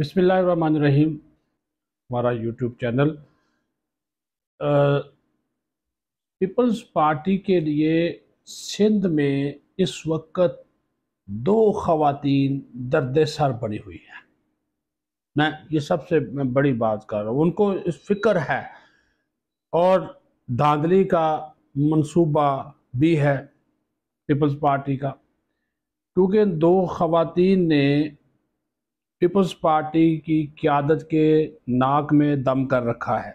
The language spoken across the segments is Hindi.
बिसमीम हमारा यूट्यूब चैनल पीपल्स पार्टी के लिए सिंध में इस वक्त दो खातन दर्द सर बनी हुई हैं मैं ये सबसे मैं बड़ी बात कर रहा हूँ उनको इस फिक्र है और धांधली का मंसूबा भी है पीपल्स पार्टी का क्योंकि दो खातन ने पीपल्स पार्टी की क्यादत के नाक में दम कर रखा है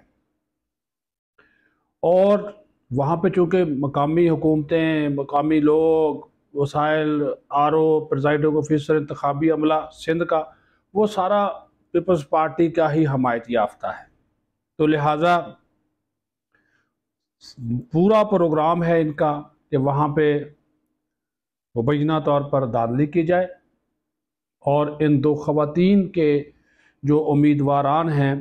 और वहाँ पे चूँकि मकामी हुकूमतें मकामी लोग वसाइल आर ओ प्रजाइडिंग ऑफिसर इंतबी अमला सिंध का वो सारा पीपल्स पार्टी का ही हमायत याफ्ता है तो लिहाजा पूरा प्रोग्राम है इनका कि वहाँ पे मुबैना तौर पर दादली की जाए और इन दो ख़वान के जो उम्मीदवार हैं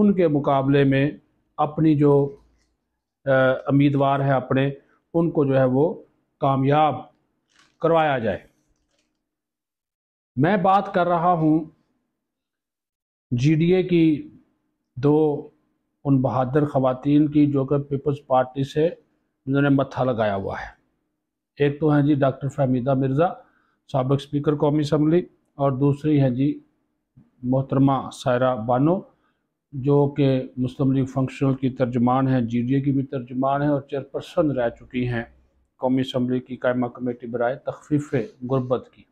उनके मुकाबले में अपनी जो उम्मीदवार है अपने उनको जो है वो कामयाब करवाया जाए मैं बात कर रहा हूँ जीडीए की दो उन बहादुर ख़वान की जो कि पीपल्स पार्टी से जिन्होंने मत्था लगाया हुआ है एक तो हैं जी डॉक्टर फहमीदा मिर्ज़ा सबक स्पीकर कौमी असम्बली और दूसरी हैं जी मोहतरमा सायरा बानो जो कि मुस्लिम लीग फंक्शनल की तर्जमान हैं जी डी ए की भी तर्जमान हैं और चेयरपर्सन रह चुकी हैं कौमी असम्बली की कायमा कमेटी बरए तखफीफ गुरबत की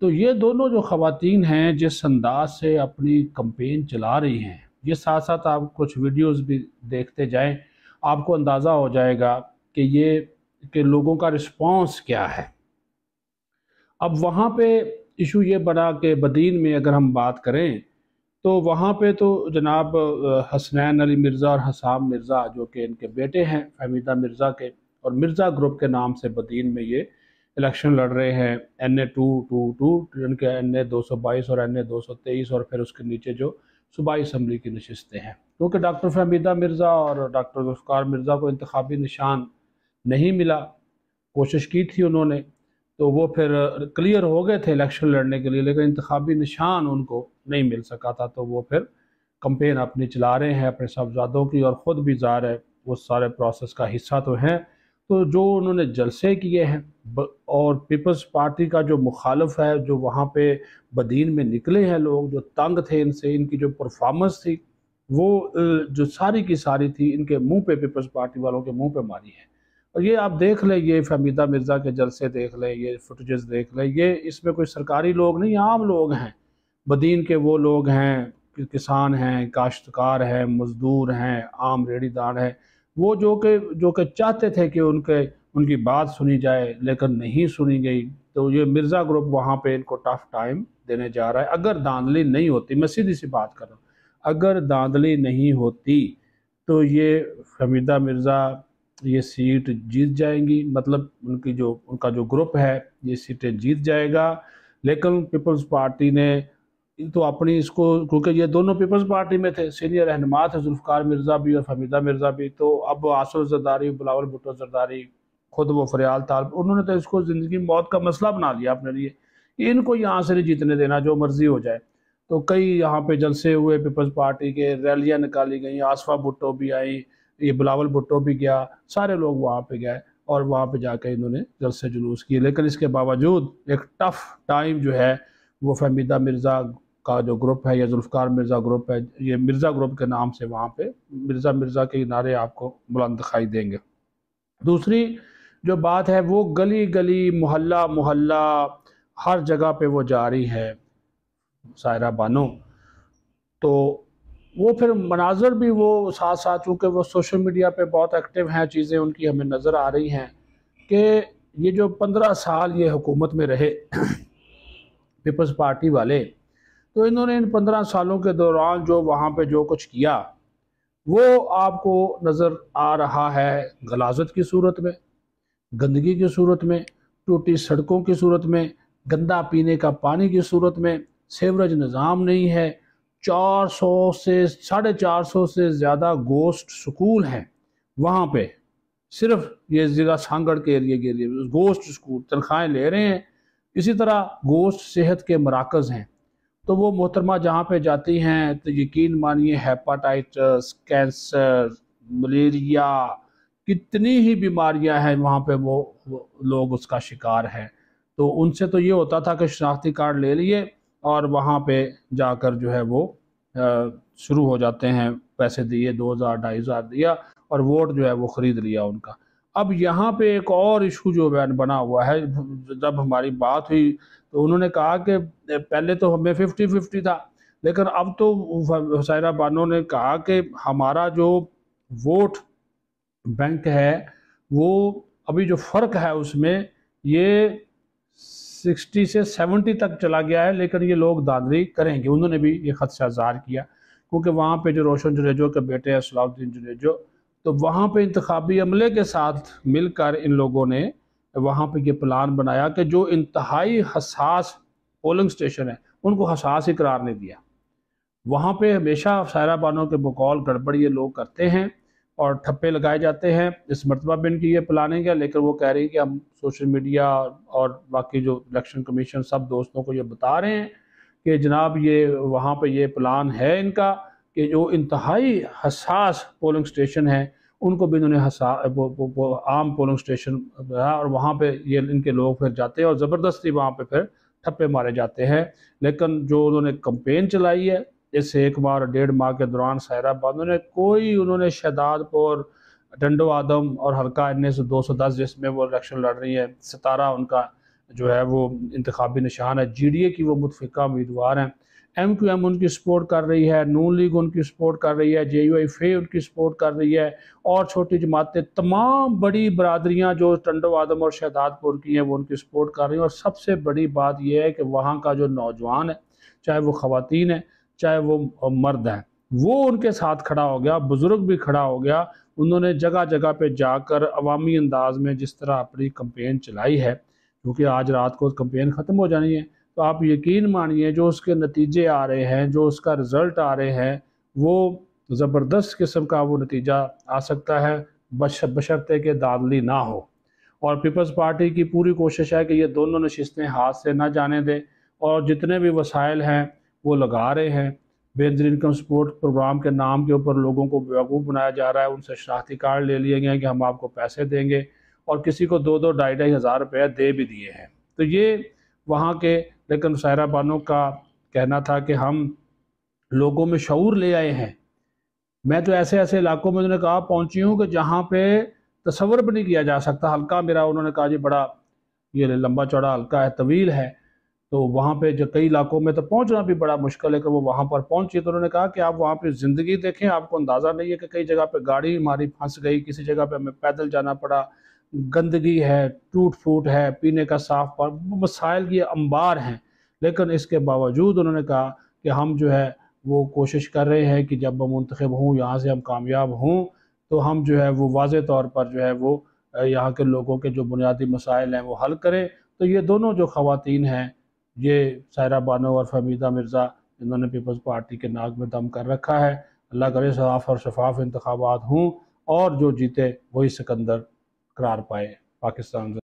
तो ये दोनों जो ख़वान हैं जिस अंदाज से अपनी कंपेन चला रही हैं ये साथ साथ आप कुछ वीडियोस भी देखते जाएं आपको अंदाज़ा हो जाएगा कि ये कि लोगों का रिस्पांस क्या है अब वहाँ पे इशू ये बना कि बदीन में अगर हम बात करें तो वहाँ पे तो जनाब हसनैन अली मिर्ज़ा और हसाम मिर्ज़ा जो कि इनके बेटे हैं फहमीदा मिर्ज़ा के और मिर्ज़ा ग्रुप के नाम से बदीन में ये इलेक्शन लड़ रहे हैं N A two two two इनके एन ए दो सौ बाईस और एन ए दो सौ तेईस और फिर उसके नीचे जो सूबाई इसम्बली की नशस्तें हैं क्योंकि डॉक्टर फहमीदा मिर्ज़ा और डॉक्टर जुल्फ़ार मिर्ज़ा को इंतबी निशान नहीं मिला कोशिश की थी उन्होंने तो वो फिर क्लियर हो गए थे इलेक्शन लड़ने के लिए लेकिन इंतबी निशान उनको नहीं मिल सका था तो वो फिर कंपेन अपनी चला रहे हैं अपने साहबजादों की और ख़ुद भी जा रहे वो सारे प्रोसेस का हिस्सा तो हैं तो जो उन्होंने जलसे किए हैं और पीपल्स पार्टी का जो मुखालफ है जो वहाँ पे बदीन में निकले हैं लोग जो तंग थे इनसे इनकी जो परफॉर्मेंस थी वो जो सारी की सारी थी इनके मुंह पे पीपल्स पार्टी वालों के मुंह पे मारी है और ये आप देख लें ये फहमीदा मिर्ज़ा के जलसे देख लें ये फुटेज़ देख लें ये इसमें कोई सरकारी लोग नहीं आम लोग हैं बदीन के वो लोग हैं किसान हैं काश्तकार हैं मज़दूर हैं आम रेड़ीदार हैं वो जो कि जो कि चाहते थे कि उनके उनकी बात सुनी जाए लेकिन नहीं सुनी गई तो ये मिर्ज़ा ग्रुप वहाँ पे इनको टफ टाइम देने जा रहा है अगर दांदली नहीं होती मैं सीधी सी बात कर रहा हूँ अगर दांदली नहीं होती तो ये हमीदा मिर्ज़ा ये सीट जीत जाएंगी मतलब उनकी जो उनका जो ग्रुप है ये सीटें जीत जाएगा लेकिन पीपल्स पार्टी ने तो अपनी इसको क्योंकि ये दोनों पीपल्स पार्टी में थे सीनियर रहनमा थे जुल्फ़ार मिर्ज़ा भी और हमीदा मिर्ज़ा भी तो अब आसर जरदारी बिलावल भुटो जरदारी खुद वो फरियाल तालब उन्होंने तो इसको ज़िंदगी मौत का मसला बना लिया अपने लिए इनको यहाँ से नहीं जीतने देना जो मर्ज़ी हो जाए तो कई यहाँ पे जलसे हुए पीपल्स पार्टी के रैलियाँ निकाली गई आसफा भुट्टो भी आई ये बिलावल भुट्टो भी गया सारे लोग वहाँ पे गए और वहाँ पे जाकर इन्होंने जलसे जुलूस किए लेकिन इसके बावजूद एक टफ़ टाइम जो है वो फहमीदा मिर्ज़ा का जो ग्रुप है या जुल्फ़ार मिर्ज़ा ग्रुप है ये मिर्ज़ा ग्रुप के नाम से वहाँ पे मिर्ज़ा मिर्ज़ा के नारे आपको बुलंद दिखाई देंगे दूसरी जो बात है वो गली गली मोहल्ला मोहल्ला हर जगह पे वो जारी है सायरा बानो तो वो फिर मनाजर भी वो साथ साथ चूँकि वो सोशल मीडिया पे बहुत एक्टिव हैं चीज़ें उनकी हमें नज़र आ रही हैं कि ये जो पंद्रह साल ये हुकूमत में रहे पीपल्स पार्टी वाले तो इन्होंने इन पंद्रह सालों के दौरान जो वहाँ पे जो कुछ किया वो आपको नज़र आ रहा है गलाजत की सूरत में गंदगी की सूरत में टूटी सड़कों की सूरत में गंदा पीने का पानी की सूरत में सेवरेज निज़ाम नहीं है चार सौ से साढ़े चार सौ से ज़्यादा गोश्त स्कूल हैं वहाँ पे सिर्फ ये ज़िला सांगड़ के एरिए के लिए गोश्त स्कूल तनख्वाहें ले रहे हैं इसी तरह गोश्त सेहत के मराकज़ हैं तो वो मोहतरमा जहाँ पे जाती हैं तो यकीन मानिए हेपाटाइटस कैंसर मलेरिया कितनी ही बीमारियां हैं वहाँ पे वो, वो लोग उसका शिकार हैं तो उनसे तो ये होता था कि शनाख्ती कार्ड ले लिए और वहाँ पे जाकर जो है वो शुरू हो जाते हैं पैसे दिए दो हज़ार ढाई हज़ार दिया और वोट जो है वो ख़रीद लिया उनका अब यहाँ पे एक और इशू जो बना हुआ है जब हमारी बात हुई तो उन्होंने कहा कि पहले तो हमें फिफ्टी फिफ्टी था लेकिन अब तो हुसैना बानो ने कहा कि हमारा जो वोट बैंक है वो अभी जो फ़र्क है उसमें ये सिक्सटी से सेवेंटी तक चला गया है लेकिन ये लोग दादरी करेंगे उन्होंने भी ये खदशा जाहिर किया क्योंकि वहाँ पर जो रोशन जुनेजो के बेटे हैं सलाउद्दीन जुनेजो तो वहाँ पर इंतबी अमले के साथ मिलकर इन लोगों ने वहाँ पर ये प्लान बनाया कि जो इंतहाई हसास पोलिंग स्टेशन है उनको हसास ही करार नहीं दिया वहाँ पर हमेशा सायरा बानों के बकौल गड़बड़ ये लोग करते हैं और ठप्पे लगाए जाते हैं इस मरतबा भी इनकी ये प्लानिंग है लेकिन वो कह रही है कि हम सोशल मीडिया और बाकी जो इलेक्शन कमीशन सब दोस्तों को ये बता रहे हैं कि जनाब ये वहाँ पर ये प्लान है इनका कि जो इंतहाई हसास पोलिंग स्टेशन है उनको भी इन्होंने हसा वो, वो, वो आम पोलिंग स्टेशन बनाया और वहाँ पर ये इनके लोग फिर जाते हैं और ज़बरदस्ती वहाँ पर फिर ठप्पे मारे जाते हैं लेकिन जो उन्होंने कंपेन चलाई है जैसे एक बार डेढ़ माह के दौरान सैराबाद उन्होंने कोई उन्होंने शहदादपुर डंडो आदम और हल्का इन सौ दो सौ दस जिसमें वो इलेक्शन लड़ रही है सतारा उनका जो है वो इंतबी निशान है जी डी ए की वो मुतफ़ा उम्मीदवार हैं एम क्यू एम उनकी सपोर्ट कर रही है नून लीग उनकी सपोर्ट कर रही है जे यू आई फे उनकी सपोर्ट कर रही है और छोटी जमातें तमाम बड़ी बरदरियाँ जो टंडो आदम और शहदादपुर की हैं वो उनकी सपोर्ट कर रही हैं और सबसे बड़ी बात यह है कि वहाँ का जो नौजवान है चाहे वो ख़वान है चाहे वो मर्द हैं वो उनके साथ खड़ा हो गया बुज़ुर्ग भी खड़ा हो गया उन्होंने जगह जगह पे जाकर अवामी अंदाज में जिस तरह अपनी कंपेन चलाई है क्योंकि आज रात को कंपेन ख़त्म हो जानी है तो आप यकीन मानिए जो उसके नतीजे आ रहे हैं जो उसका रिज़ल्ट आ रहे हैं वो ज़बरदस्त किस्म का वो नतीजा आ सकता है बश बशरत के दादली ना हो और पीपल्स पार्टी की पूरी कोशिश है कि ये दोनों नशस्तें हाथ से ना जाने दें और जितने भी वसाइल हैं वो लगा रहे हैं बेहतर इनकम सपोर्ट प्रोग्राम के नाम के ऊपर लोगों को बेवकूफ़ बनाया जा रहा है उनसे शनाख्ती कार्ड ले लिए गए हैं कि हम आपको पैसे देंगे और किसी को दो दो ढाई ढाई हज़ार रुपया दे भी दिए हैं तो ये वहाँ के लेकिन सायरा बानों का कहना था कि हम लोगों में शूर ले आए हैं मैं तो ऐसे ऐसे इलाकों में उन्होंने कहा पहुँची हूँ कि जहाँ पर तस्वर भी नहीं किया जा सकता हल्का मेरा उन्होंने कहा जी बड़ा ये लंबा चौड़ा हल्का है तवील है तो वहाँ पे जो कई इलाकों में तो पहुँचना भी बड़ा मुश्किल है कि वो वहाँ पर पहुँचे तो उन्होंने कहा कि आप वहाँ पे ज़िंदगी देखें आपको अंदाज़ा नहीं है कि कई जगह पे गाड़ी हमारी फंस गई किसी जगह पे हमें पैदल जाना पड़ा गंदगी है टूट फूट है पीने का साफ मसाइल ये अंबार हैं लेकिन इसके बावजूद उन्होंने कहा कि हम जो है वो कोशिश कर रहे हैं कि जब हम मुंतखब हों यहाँ से हम कामयाब हों तो हम जो है वो वाज तौर पर जो है वो यहाँ के लोगों के जो बुनियादी मसाइल हैं वो हल करें तो ये दोनों जो ख़वान हैं ये सायरा बानो और फहमीदा मिर्ज़ा इन्होंने पीपल्स पार्टी के नाक में दम कर रखा है अल्लाह करे साफ और शफाफ इंतबात हों और जो जीते वही सिकंदर करार पाए पाकिस्तान